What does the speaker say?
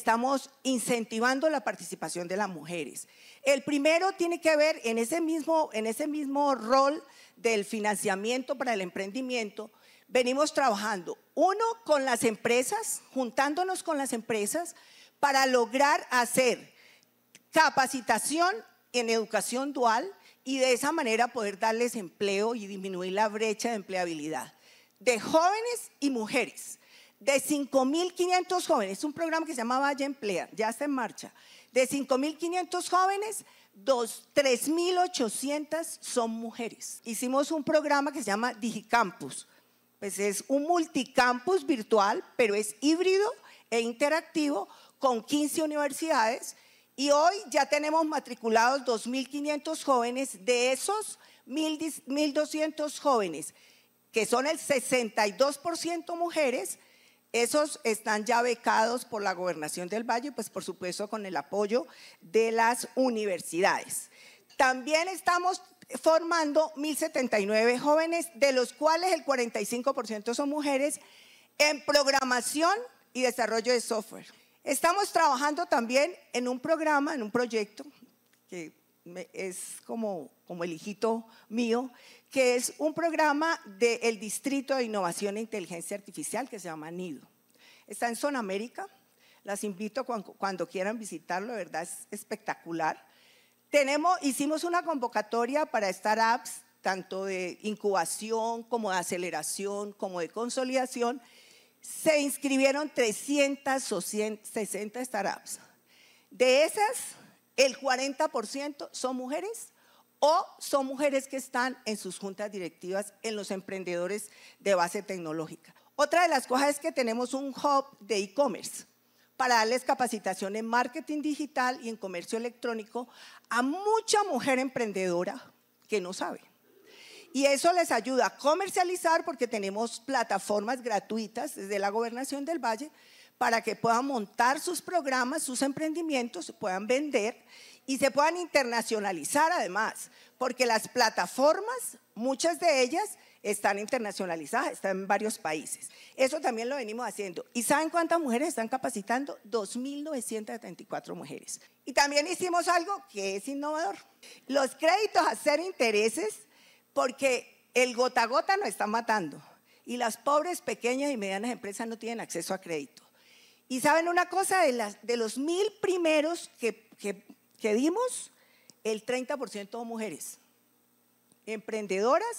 estamos incentivando la participación de las mujeres. El primero tiene que ver en ese mismo, en ese mismo rol del financiamiento para el emprendimiento, venimos trabajando, uno con las empresas, juntándonos con las empresas para lograr hacer capacitación en educación dual y de esa manera poder darles empleo y disminuir la brecha de empleabilidad de jóvenes y mujeres de 5.500 jóvenes, un programa que se llama Valle Emplea, ya está en marcha, de 5.500 jóvenes, 3.800 son mujeres. Hicimos un programa que se llama Digicampus, pues es un multicampus virtual, pero es híbrido e interactivo con 15 universidades y hoy ya tenemos matriculados 2.500 jóvenes, de esos 1.200 jóvenes, que son el 62% mujeres, esos están ya becados por la gobernación del Valle, pues por supuesto con el apoyo de las universidades. También estamos formando 1.079 jóvenes, de los cuales el 45% son mujeres, en programación y desarrollo de software. Estamos trabajando también en un programa, en un proyecto que es como, como el hijito mío, que es un programa del Distrito de Innovación e Inteligencia Artificial que se llama NIDO. Está en Zona América, las invito cuando, quieran visitarlo, de verdad es espectacular. Tenemos, hicimos una convocatoria para startups, tanto de incubación como de aceleración, como de consolidación. Se inscribieron 360 startups. De esas, el 40% son mujeres o son mujeres que están en sus juntas directivas, en los emprendedores de base tecnológica. Otra de las cosas es que tenemos un hub de e-commerce para darles capacitación en marketing digital y en comercio electrónico a mucha mujer emprendedora que no sabe. Y eso les ayuda a comercializar porque tenemos plataformas gratuitas desde la gobernación del Valle para que puedan montar sus programas, sus emprendimientos, puedan vender y se puedan internacionalizar además, porque las plataformas, muchas de ellas, están internacionalizadas, están en varios países. Eso también lo venimos haciendo. ¿Y saben cuántas mujeres están capacitando? 2.934 mujeres. Y también hicimos algo que es innovador. Los créditos a ser intereses, porque el gota gota nos está matando. Y las pobres, pequeñas y medianas empresas no tienen acceso a crédito. Y saben una cosa, de, los mil primeros que, que, que dimos, el 30% mujeres, emprendedoras